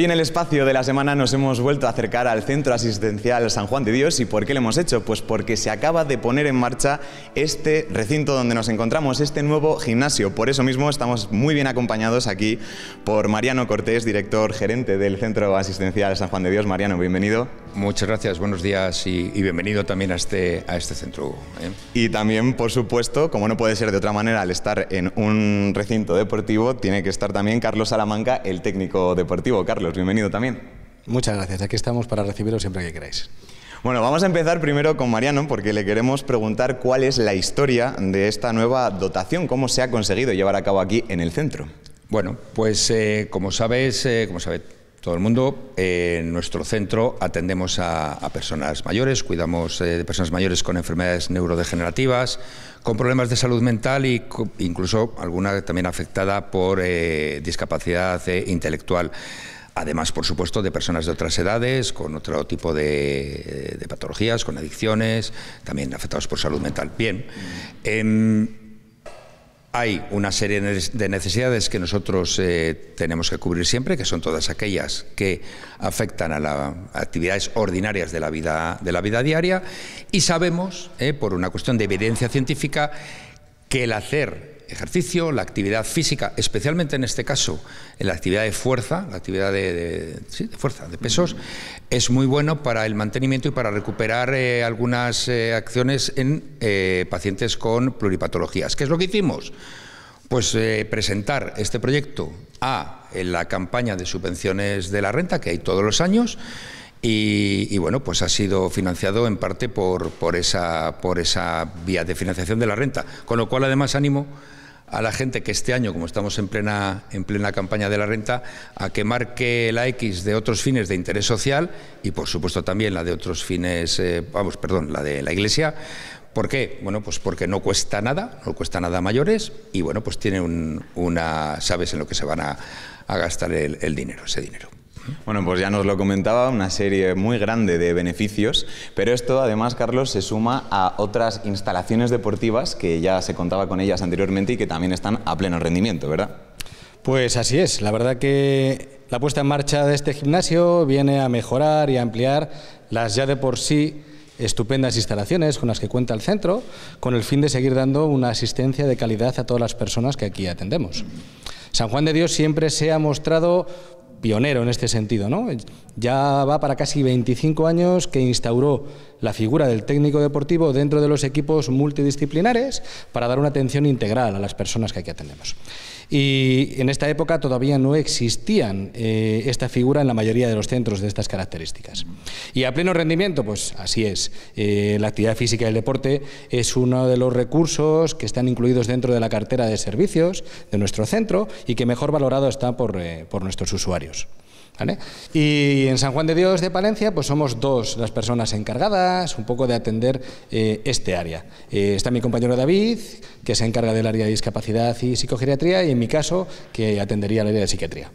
Hoy en el espacio de la semana nos hemos vuelto a acercar al Centro Asistencial San Juan de Dios. ¿Y por qué lo hemos hecho? Pues porque se acaba de poner en marcha este recinto donde nos encontramos, este nuevo gimnasio. Por eso mismo estamos muy bien acompañados aquí por Mariano Cortés, director gerente del Centro Asistencial San Juan de Dios. Mariano, bienvenido. Muchas gracias, buenos días y, bienvenido también a este, a este centro. ¿eh? Y también, por supuesto, como no puede ser de otra manera, al estar en un recinto deportivo, tiene que estar también Carlos Salamanca, el técnico deportivo. Carlos, bienvenido también. Muchas gracias, aquí estamos para recibiros siempre que queráis. Bueno, vamos a empezar primero con Mariano porque le queremos preguntar cuál es la historia de esta nueva dotación, cómo se ha conseguido llevar a cabo aquí en el centro. Bueno, pues eh, como sabéis eh, como sabe todo el mundo, eh, en nuestro centro atendemos a, a personas mayores, cuidamos de personas mayores con enfermedades neurodegenerativas, con problemas de salud mental e incluso alguna también afectada por discapacidad intelectual. Además, por supuesto, de personas de otras edades, con otro tipo de, patologías, con adicciones, también afectados por salud mental. Bien. Em, hay una serie de necesidades que nosotros eh, tenemos que cubrir siempre, que son todas aquellas que afectan a las actividades ordinarias de la vida, de la vida diaria, y sabemos, eh, por una cuestión de evidencia científica, que el hacer ejercicio, la actividad física, especialmente en este caso, en la actividad de fuerza, la actividad de, fuerza, de pesos, es muy bueno para el mantenimiento y para recuperar eh, algunas eh, acciones en eh, pacientes con pluripatologías. ¿Qué es lo que hicimos? Pues presentar este proyecto a la campaña de subvenciones de la renta que hay todos los años. Y, bueno, pues ha sido financiado en parte por, esa, por esa vía de financiación de la renta. Con lo cual, además, ánimo a la gente que este año, como estamos en plena, en plena campaña de la renta, a que marque la X de otros fines de interés social y, por supuesto, también la de otros fines, eh, vamos, perdón, la de la Iglesia. ¿Por qué? Bueno, pues porque no cuesta nada, no cuesta nada mayores y, bueno, pues tiene una, sabes en lo que se van a, gastar el dinero, ese dinero. Bueno, pues ya nos lo comentaba, una serie muy grande de beneficios, pero esto además, Carlos, se suma a otras instalaciones deportivas que ya se contaba con ellas anteriormente y que también están a pleno rendimiento, ¿verdad? Pues así es, la verdad que la puesta en marcha de este gimnasio viene a mejorar y a ampliar las ya de por sí estupendas instalaciones con las que cuenta el centro, con el fin de seguir dando una asistencia de calidad a todas las personas que aquí atendemos. San Juan de Dios siempre se ha mostrado pionero en este sentido. ¿no? Ya va para casi 25 años que instauró la figura del técnico deportivo dentro de los equipos multidisciplinares para dar una atención integral a las personas que aquí atendemos. Y en esta época todavía no existían eh, esta figura en la mayoría de los centros de estas características. Y a pleno rendimiento, pues así es. Eh, la actividad física y el deporte es uno de los recursos que están incluidos dentro de la cartera de servicios de nuestro centro y que mejor valorado está por eh, nuestros usuarios. Y en San Juan de Dios de Palencia, pues somos dos las personas encargadas un poco de atender eh, este área. Eh, está mi compañero David, que se encarga del área de discapacidad y psicogeriatría, y en mi caso, que atendería el área de psiquiatría.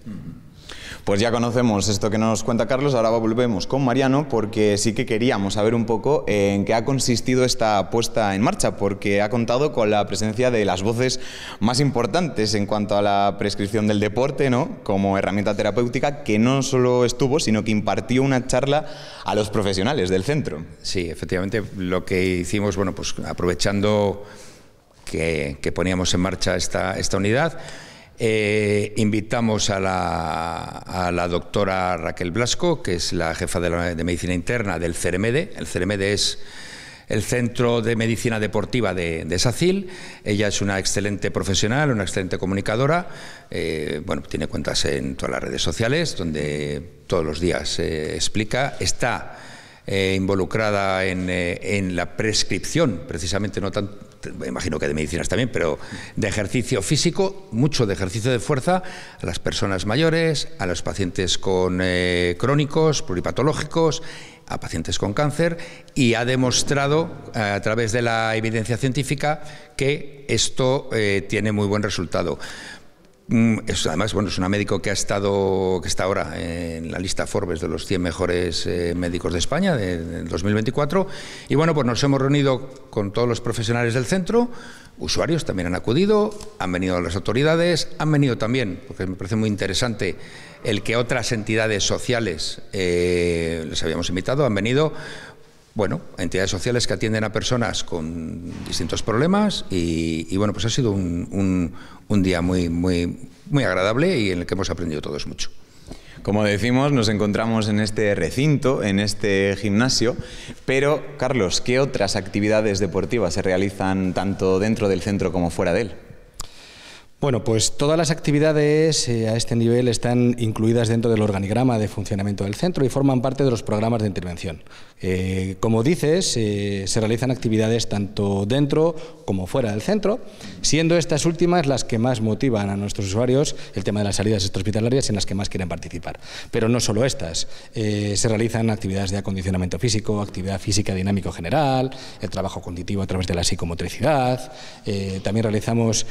Pues ya conocemos esto que nos cuenta Carlos, ahora volvemos con Mariano porque sí que queríamos saber un poco en qué ha consistido esta puesta en marcha, porque ha contado con la presencia de las voces más importantes en cuanto a la prescripción del deporte, ¿no? Como herramienta terapéutica que no solo estuvo, sino que impartió una charla a los profesionales del centro. Sí, efectivamente, lo que hicimos, bueno, pues aprovechando que, poníamos en marcha esta unidad, eh, invitamos a la, a doctora Raquel Blasco, que es la jefa de, medicina interna del CEREMEDE. El CEREMEDE es el Centro de Medicina Deportiva de, SACIL. Ella es una excelente profesional, una excelente comunicadora. Eh, bueno, tiene cuentas en todas las redes sociales, donde todos los días eh, explica. Está eh, involucrada eh, en, la prescripción, precisamente no tanto, imagino que de medicinas también, pero de ejercicio físico, mucho de ejercicio de fuerza a las personas mayores, a los pacientes con eh, crónicos, pluripatológicos a pacientes con cáncer y ha demostrado a través de la evidencia científica que esto tiene muy buen resultado. Mm, es, además, bueno, es una médico que ha estado, que está ahora en la lista Forbes de los 100 mejores eh, médicos de España del de 2024. Y bueno, pues nos hemos reunido con todos los profesionales del centro, usuarios también han acudido, han venido las autoridades, han venido también, porque me parece muy interesante el que otras entidades sociales eh, les habíamos invitado, han venido bueno, entidades sociales que atienden a personas con distintos problemas y, bueno, pues ha sido un, día muy, muy, muy agradable y en el que hemos aprendido todos mucho. Como decimos, nos encontramos en este recinto, en este gimnasio, pero Carlos, ¿qué otras actividades deportivas se realizan tanto dentro del centro como fuera de él? Bueno, pues todas las actividades eh, a este nivel están incluidas dentro del organigrama de funcionamiento del centro y forman parte de los programas de intervención. Eh, como dices, eh, se realizan actividades tanto dentro como fuera del centro, siendo estas últimas las que más motivan a nuestros usuarios el tema de las salidas extrahospitalarias en las que más quieren participar. Pero no solo estas, se realizan actividades de acondicionamiento físico, actividad física dinámico general, el trabajo cognitivo a través de la psicomotricidad, también realizamos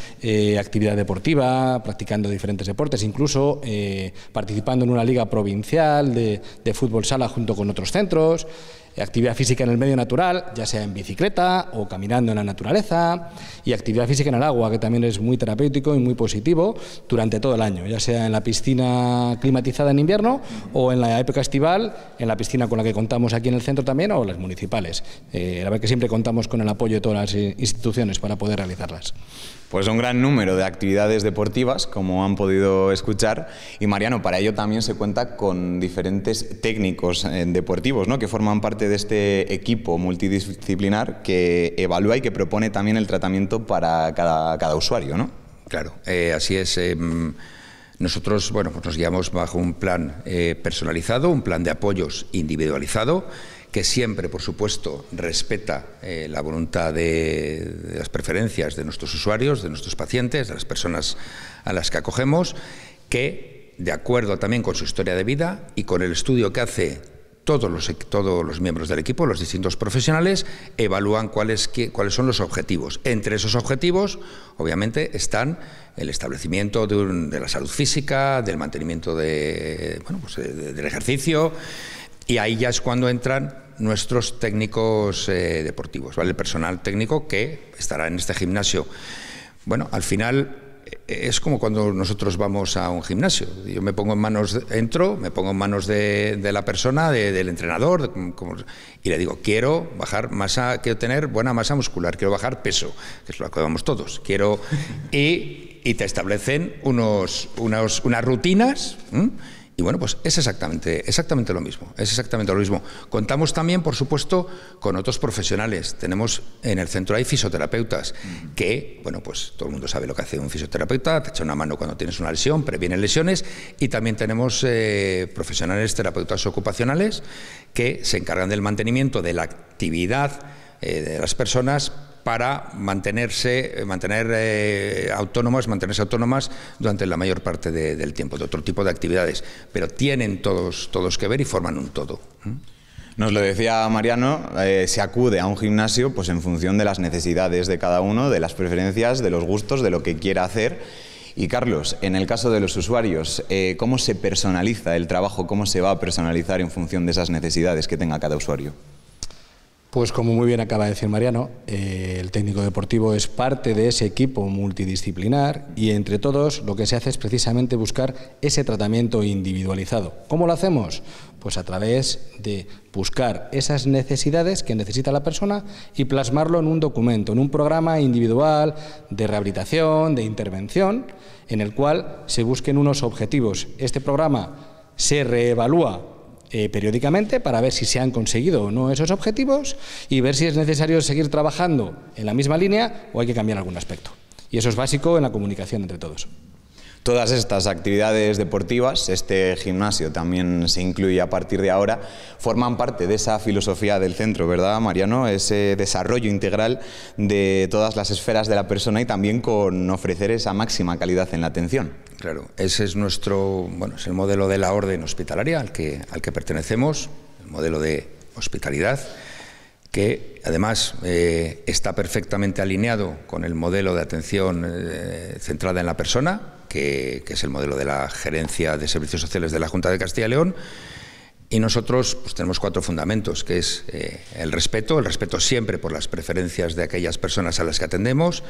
actividades deportiva, practicando diferentes deportes, incluso eh, participando en una liga provincial de, de fútbol sala junto con otros centros. Eh, actividad física en el medio natural, ya sea en bicicleta o caminando en la naturaleza, y actividad física en el agua, que también es muy terapéutico y muy positivo durante todo el año, ya sea en la piscina climatizada en invierno o en la época estival, en la piscina con la que contamos aquí en el centro también o las municipales. Eh, la verdad que siempre contamos con el apoyo de todas las instituciones para poder realizarlas. Pues un gran número de actividades deportivas, como han podido escuchar, y Mariano, para ello también se cuenta con diferentes técnicos eh, deportivos ¿no? que forman parte de este equipo multidisciplinar que evalúa y que propone también el tratamiento para cada, usuario, ¿no? Claro, eh, así es. Em, nosotros bueno, pues nos guiamos bajo un plan eh, personalizado, un plan de apoyos individualizado, que siempre, por supuesto, respeta eh, la voluntad de, las preferencias de nuestros usuarios, de nuestros pacientes, de las personas a las que acogemos, que, de acuerdo también con su historia de vida y con el estudio que hace todos los, e-, todos los miembros del equipo, los distintos profesionales, evalúan cuáles, qué, cuáles son los objetivos. Entre esos objetivos, obviamente, están el establecimiento de, la salud física, del mantenimiento de, bueno, pues, del ejercicio, y ahí ya es cuando entran nuestros técnicos eh, deportivos, ¿vale? el personal técnico que estará en este gimnasio. Bueno, al final es como cuando nosotros vamos a un gimnasio. Yo me pongo en manos, entro, me pongo en manos de, la persona, del entrenador, y le digo, quiero bajar masa, quiero tener buena masa muscular, quiero bajar peso, que es lo que vamos todos. Quiero, y, te establecen unos, unas rutinas. Y bueno, pues es exactamente, exactamente lo mismo, es exactamente lo mismo. Contamos también, por supuesto, con otros profesionales. Tenemos en el centro hay fisioterapeutas mm. que, bueno, pues todo el mundo sabe lo que hace un fisioterapeuta, te echa una mano cuando tienes una lesión, previene lesiones y también tenemos eh, profesionales terapeutas ocupacionales que se encargan del mantenimiento de la actividad eh, de las personas para mantenerse, eh, mantener eh, autónomas, mantenerse autónomas durante la mayor parte del tiempo, de otro tipo de actividades. Pero tienen todos, que ver y forman un todo. ¿eh? Nos lo decía Mariano, se acude a un gimnasio pues en función de las necesidades de cada uno, de las preferencias, de los gustos, de lo que quiera hacer. Y Carlos, en el caso de los usuarios, ¿cómo se personaliza el trabajo? ¿Cómo se va a personalizar en función de esas necesidades que tenga cada usuario? Pues como muy bien acaba de decir Mariano, eh, el técnico deportivo es parte de ese equipo multidisciplinar y entre todos lo que se hace es precisamente buscar ese tratamiento individualizado. ¿Cómo lo hacemos? Pues a través de buscar esas necesidades que necesita la persona y plasmarlo en un documento, en un programa individual de rehabilitación, de intervención, en el cual se busquen unos objetivos. Este programa se reevalúa eh, periódicamente para ver si se han conseguido o no esos objetivos y ver si es necesario seguir trabajando en la misma línea o hay que cambiar algún aspecto. Y eso es básico en la comunicación entre todos. Todas estas actividades deportivas, este gimnasio también se incluye a partir de ahora, forman parte de esa filosofía del centro, ¿verdad, Mariano? Ese desarrollo integral de todas las esferas de la persona y también con ofrecer esa máxima calidad en la atención. Claro, ese es nuestro, bueno, es el modelo de la orden hospitalaria al que, al que pertenecemos, el modelo de hospitalidad, que además eh, está perfectamente alineado con el modelo de atención eh, centrada en la persona, que, es el modelo de la Gerencia de Servicios Sociales de la Junta de Castilla y León. Y nosotros pues, tenemos cuatro fundamentos, que es eh, el respeto, el respeto siempre por las preferencias de aquellas personas a las que atendemos,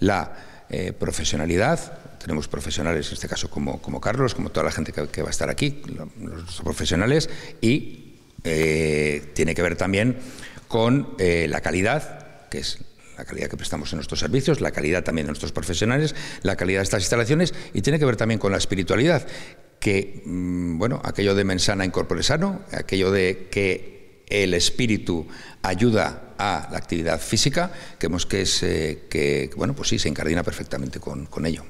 la eh, profesionalidad. Tenemos profesionales, en este caso como, como Carlos, como toda la gente que, va a estar aquí, los profesionales, y eh, tiene que ver también con eh, la calidad, que es la calidad que prestamos en nuestros servicios, la calidad también de nuestros profesionales, la calidad de estas instalaciones, y tiene que ver también con la espiritualidad, que, mm, bueno, aquello de mensana incorpore sano, aquello de que el espíritu ayuda a la actividad física, que vemos que, es, eh, que bueno, pues sí, se encardina perfectamente con, ello.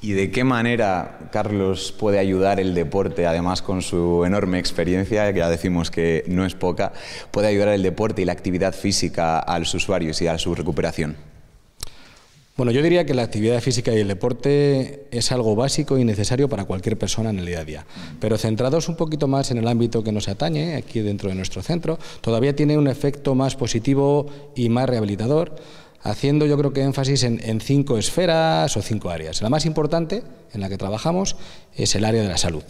¿Y de qué manera, Carlos, puede ayudar el deporte, además con su enorme experiencia, que ya decimos que no es poca, puede ayudar el deporte y la actividad física a los usuarios y a su recuperación? Bueno, yo diría que la actividad física y el deporte es algo básico y necesario para cualquier persona en el día a día, pero centrados un poquito más en el ámbito que nos atañe, aquí dentro de nuestro centro, todavía tiene un efecto más positivo y más rehabilitador, haciendo yo creo que énfasis en, cinco esferas o cinco áreas. La más importante, en la que trabajamos es el área de la salud.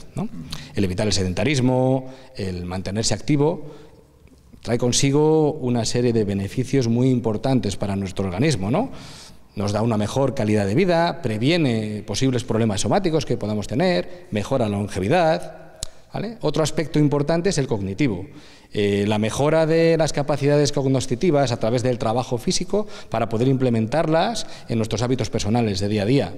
El evitar el sedentarismo, el mantenerse activo, trae consigo una serie de beneficios muy importantes para nuestro organismo. ¿no? nos da una mejor calidad de vida, previene posibles problemas somáticos que podamos tener, mejora la longevidad, Otro aspecto importante es el cognitivo. Eh, la mejora de las capacidades cognoscitivas a través del trabajo físico para poder implementarlas en nuestros hábitos personales de día a día.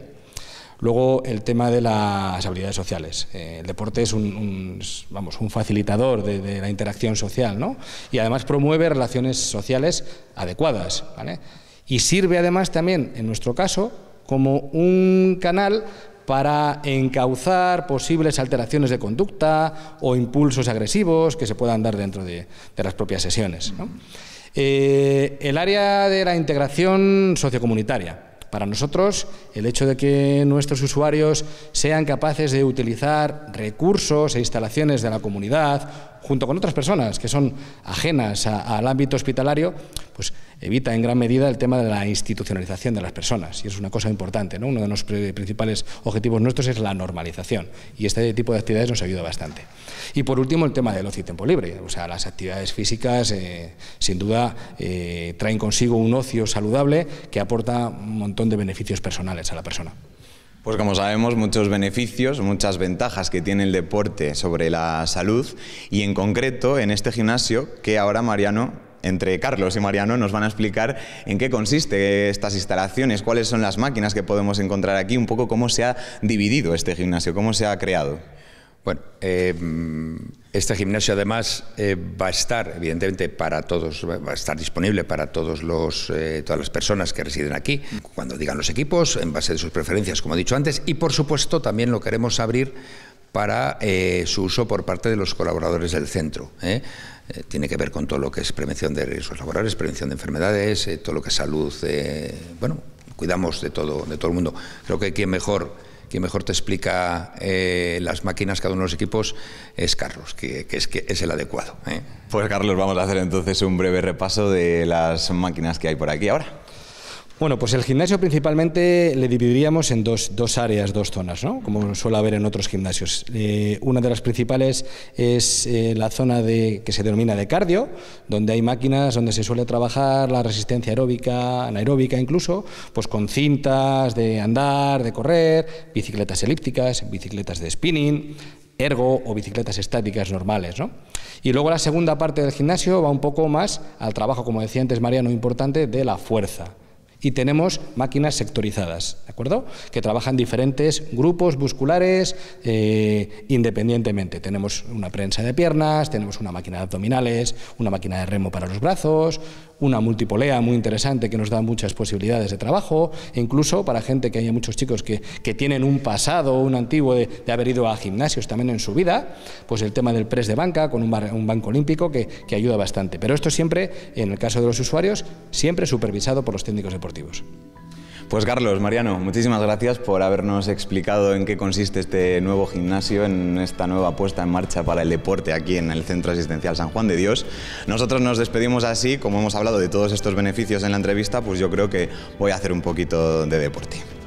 Luego el tema de las habilidades sociales. Eh, el deporte es un, vamos, un facilitador de, la interacción social ¿no? y además promueve relaciones sociales adecuadas. ¿vale? y sirve además también, en nuestro caso, como un canal para encauzar posibles alteraciones de conducta o impulsos agresivos que se puedan dar dentro de, las propias sesiones. Eh, el área de la integración sociocomunitaria. Para nosotros, el hecho de que nuestros usuarios sean capaces de utilizar recursos e instalaciones de la comunidad junto con otras personas que son ajenas al ámbito hospitalario, pues evita en gran medida el tema de la institucionalización de las personas. Y es una cosa importante. ¿no? Uno de los principales objetivos nuestros es la normalización. Y este tipo de actividades nos ayuda bastante. Y por último, el tema del ocio y tiempo libre. O sea, las actividades físicas, eh, sin duda, eh, traen consigo un ocio saludable que aporta un montón de beneficios personales a la persona. Pues como sabemos, muchos beneficios, muchas ventajas que tiene el deporte sobre la salud y en concreto en este gimnasio que ahora Mariano entre Carlos y Mariano nos van a explicar en qué consiste estas instalaciones, cuáles son las máquinas que podemos encontrar aquí, un poco cómo se ha dividido este gimnasio, cómo se ha creado. Bueno, eh, este gimnasio además eh, va a estar, evidentemente, para todos, va a estar disponible para todos los, eh, todas las personas que residen aquí, cuando digan los equipos, en base de sus preferencias, como he dicho antes, y por supuesto también lo queremos abrir para eh, su uso por parte de los colaboradores del centro. tiene que ver con todo lo que es prevención de riesgos laborales, prevención de enfermedades, todo lo que es salud, bueno, cuidamos de todo, de todo el mundo. Creo que quien mejor quien mejor te explica eh, las máquinas, cada uno de los equipos, es Carlos, que, es, que es, el adecuado. ¿eh? Pues Carlos, vamos a hacer entonces un breve repaso de las máquinas que hay por aquí ahora. Bueno, pues el gimnasio principalmente le dividiríamos en dos, áreas, dos zonas, ¿no? como suele haber en otros gimnasios. Eh, una de las principales es eh, la zona de, que se denomina de cardio, donde hay máquinas donde se suele trabajar la resistencia aeróbica, anaeróbica incluso, pues con cintas de andar, de correr, bicicletas elípticas, bicicletas de spinning, ergo o bicicletas estáticas normales. ¿no? Y luego la segunda parte del gimnasio va un poco más al trabajo, como decía antes Mariano, importante de la fuerza y tenemos máquinas sectorizadas, ¿de acuerdo? Que trabajan diferentes grupos musculares eh, independientemente. Tenemos una prensa de piernas, tenemos una máquina de abdominales, una máquina de remo para los brazos, una multipolea muy interesante que nos da muchas posibilidades de trabajo, e incluso para gente que haya muchos chicos que, tienen un pasado, un antiguo de, haber ido a gimnasios también en su vida, pues el tema del press de banca con un, banco olímpico que, que ayuda bastante. Pero esto siempre, en el caso de los usuarios, siempre supervisado por los técnicos deportivos. Pues Carlos, Mariano, muchísimas gracias por habernos explicado en qué consiste este nuevo gimnasio, en esta nueva puesta en marcha para el deporte aquí en el Centro Asistencial San Juan de Dios. Nosotros nos despedimos así, como hemos hablado de todos estos beneficios en la entrevista, pues yo creo que voy a hacer un poquito de deporte.